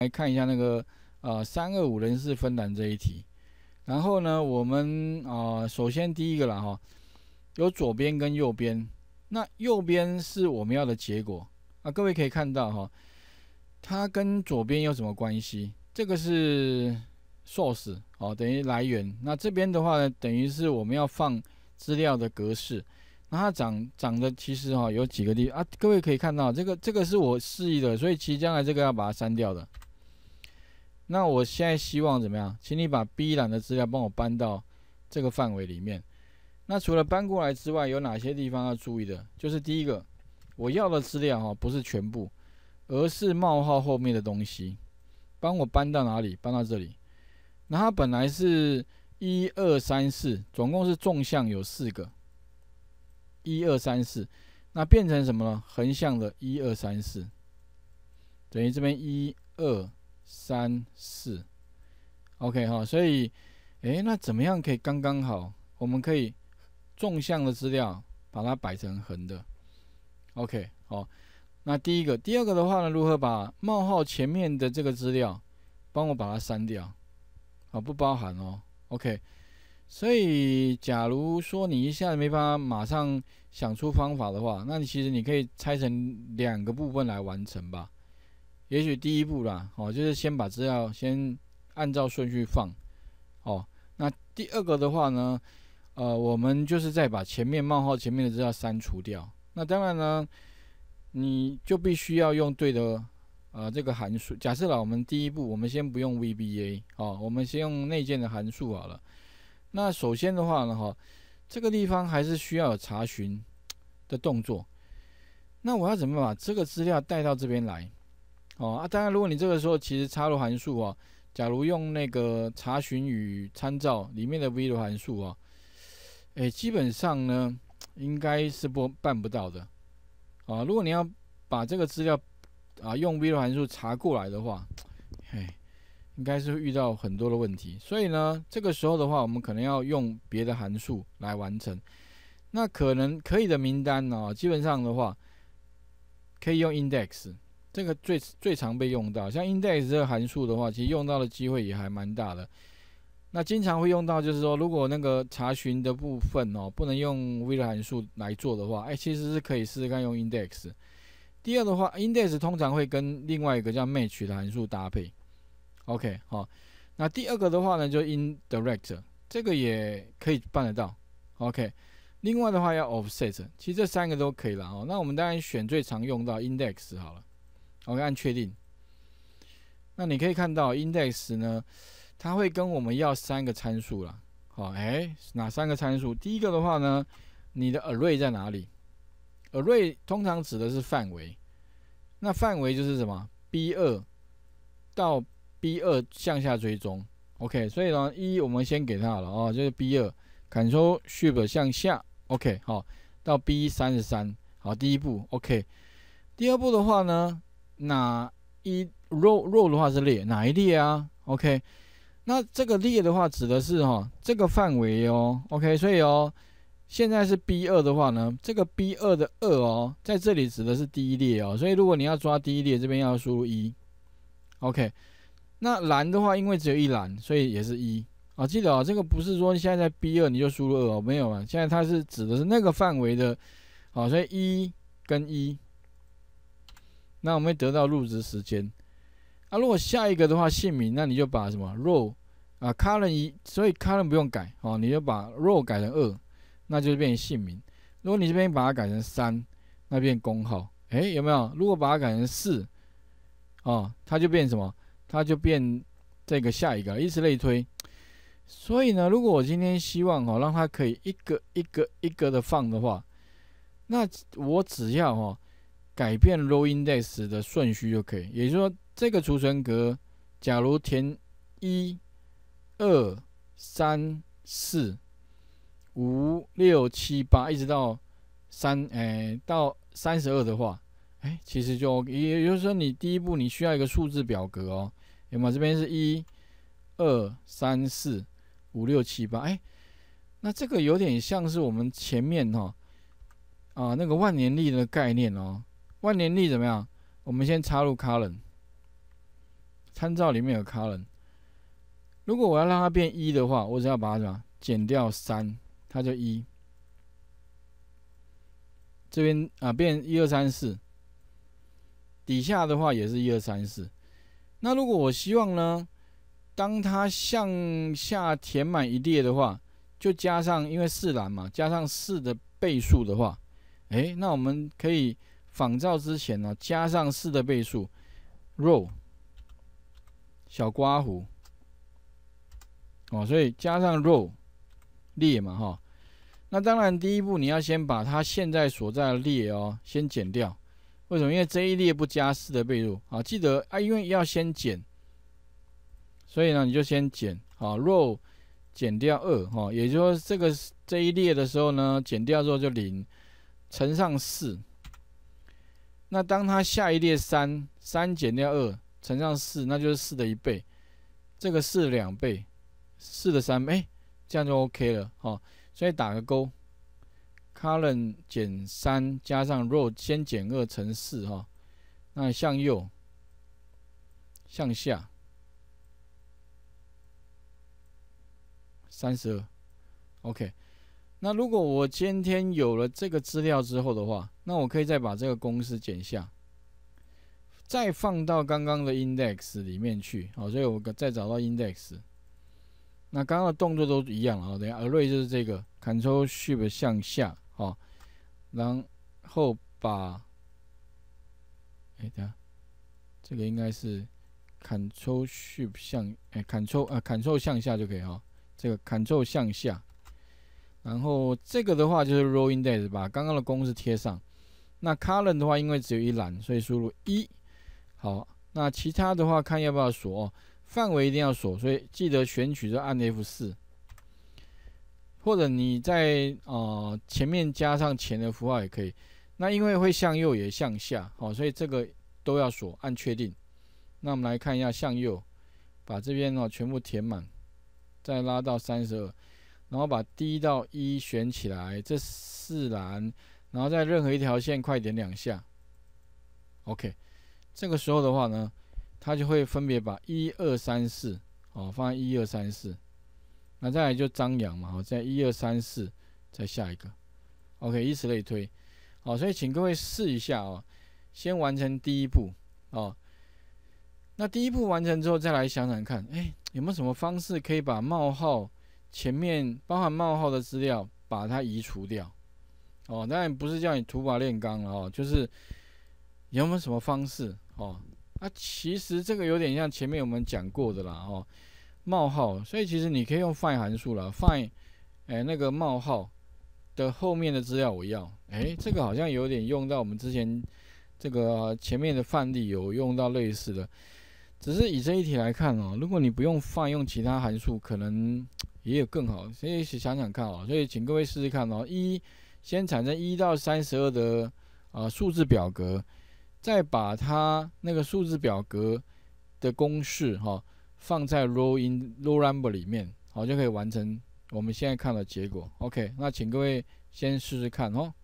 来看一下那个呃三二五人事分栏这一题，然后呢，我们啊首先第一个了哈，有左边跟右边，那右边是我们要的结果啊，各位可以看到哈，它跟左边有什么关系？这个是 source 哦，等于来源。那这边的话呢，等于是我们要放资料的格式。那它长长的其实哈有几个地方啊，各位可以看到这个这个是我示意的，所以其实将来这个要把它删掉的。那我现在希望怎么样？请你把 B 栏的资料帮我搬到这个范围里面。那除了搬过来之外，有哪些地方要注意的？就是第一个，我要的资料哈，不是全部，而是冒号后面的东西。帮我搬到哪里？搬到这里。那它本来是一二三四，总共是纵向有四个，一二三四，那变成什么了？横向的一二三四，等于这边一二。三四，OK 哈，所以，哎，那怎么样可以刚刚好？我们可以纵向的资料把它摆成横的，OK 好。那第一个、第二个的话呢，如何把冒号前面的这个资料，帮我把它删掉，好，不包含哦，OK。所以，假如说你一下没办法马上想出方法的话，那你其实你可以拆成两个部分来完成吧。也许第一步啦，哦，就是先把资料先按照顺序放，哦，那第二个的话呢，呃，我们就是再把前面冒号前面的资料删除掉。那当然呢，你就必须要用对的，呃，这个函数。假设了我们第一步，我们先不用 VBA，哦，我们先用内建的函数好了。那首先的话呢，哈，这个地方还是需要查询的动作。那我要怎么把这个资料带到这边来？哦啊，当然，如果你这个时候其实插入函数啊，假如用那个查询与参照里面的 v 的 o 函数啊，哎，基本上呢，应该是不办不到的啊。如果你要把这个资料啊用 v 的 o 函数查过来的话，哎，应该是会遇到很多的问题。所以呢，这个时候的话，我们可能要用别的函数来完成。那可能可以的名单呢，基本上的话，可以用 INDEX。这个最最常被用到，像 index 这个函数的话，其实用到的机会也还蛮大的。那经常会用到，就是说如果那个查询的部分哦，不能用 w 的函数来做的话，哎，其实是可以试试看用 index。第二的话，index 通常会跟另外一个叫 match 的函数搭配。OK，好。那第二个的话呢，就 indirect 这个也可以办得到。OK，另外的话要 offset，其实这三个都可以了哦。那我们当然选最常用到 index 好了。我按确定。那你可以看到，index 呢，它会跟我们要三个参数了。好，哎，哪三个参数？第一个的话呢，你的 array 在哪里？array 通常指的是范围。那范围就是什么？B 二到 B 二向下追踪。OK，所以呢，一我们先给它好了啊，就是 B 二，r l s h i f t 向下。OK，好，到 B 三十三。好，第一步。OK，第二步的话呢？哪一 row row 的话是列，哪一列啊？OK，那这个列的话指的是哈这个范围哦。OK，所以哦，现在是 B 二的话呢，这个 B 二的二哦，在这里指的是第一列哦。所以如果你要抓第一列，这边要输入一。OK，那栏的话，因为只有一栏，所以也是一。啊，记得啊，这个不是说现在在 B 二你就输入二哦，没有啊。现在它是指的是那个范围的，好，所以一跟一。那我们得到入职时间。啊，如果下一个的话，姓名，那你就把什么 role 啊 current 一，所以 current 不用改哦，你就把 role 改成二，那就是变成姓名。如果你这边把它改成三，那变工号。哎，有没有？如果把它改成四，哦，它就变什么？它就变这个下一个，以此类推。所以呢，如果我今天希望哦，让它可以一个一个一个的放的话，那我只要哈。改变 row index 的顺序就可以，也就是说，这个储存格，假如填一、二、三、四、五、六、七、八，一直到三，哎，到三十二的话，哎，其实就也就是说，你第一步你需要一个数字表格哦，有吗？这边是一、二、三、四、五、六、七、八，哎，那这个有点像是我们前面哈，啊，那个万年历的概念哦。万年历怎么样？我们先插入 column，参照里面有 column。如果我要让它变一的话，我只要把它什么减掉三，它就一。这边啊变一二三四，底下的话也是一二三四。那如果我希望呢，当它向下填满一列的话，就加上因为四栏嘛，加上四的倍数的话，哎，那我们可以。仿照之前呢，加上四的倍数，row 小刮胡哦，所以加上 row 列嘛哈。那当然第一步你要先把它现在所在的列哦先减掉，为什么？因为这一列不加四的倍数啊。记得啊，因为要先减，所以呢你就先减啊，row 减掉二哈，也就是说这个这一列的时候呢，减掉之后就零，乘上四。那当它下一列三，三减掉二乘上四，那就是四的一倍，这个四的两倍，四的三倍，哎，这样就 OK 了，哈，所以打个勾。Column 减三加上 Row 先减二乘四，哈，那向右向下三十二，OK。那如果我今天有了这个资料之后的话，那我可以再把这个公式剪下，再放到刚刚的 index 里面去。好，所以我再找到 index。那刚刚的动作都一样啊。等下，array 就是这个 control shift 向下。好，然后把哎，等下这个应该是 control shift 向哎 control 啊 control 向下就可以哈。这个 control 向下。然后这个的话就是 row in d a x e 吧，刚刚的公式贴上。那 current 的话，因为只有一栏，所以输入一。好，那其他的话看要不要锁，哦，范围一定要锁，所以记得选取就按 F4，或者你在呃前面加上前的符号也可以。那因为会向右也向下，好，所以这个都要锁，按确定。那我们来看一下向右，把这边呢全部填满，再拉到三十二。然后把第一到一选起来，这四栏，然后在任何一条线快点两下，OK。这个时候的话呢，它就会分别把一二三四哦放在一二三四，那再来就张扬嘛，哦在一二三四，再下一个，OK，以此类推。好，所以请各位试一下哦，先完成第一步哦。那第一步完成之后，再来想想看，哎，有没有什么方式可以把冒号？前面包含冒号的资料，把它移除掉。哦，当然不是叫你土法炼钢了哦，就是有没有什么方式哦？啊，其实这个有点像前面我们讲过的啦哦，冒号，所以其实你可以用 find 函数了 find 哎那个冒号的后面的资料我要。哎，这个好像有点用到我们之前这个前面的范例，有用到类似的。只是以这一题来看哦，如果你不用 find，用其他函数可能。也有更好，所以想想看哦。所以请各位试试看哦。一先产生一到三十二的啊数字表格，再把它那个数字表格的公式哈放在 row in row number 里面，好就可以完成我们现在看的结果。OK，那请各位先试试看哦。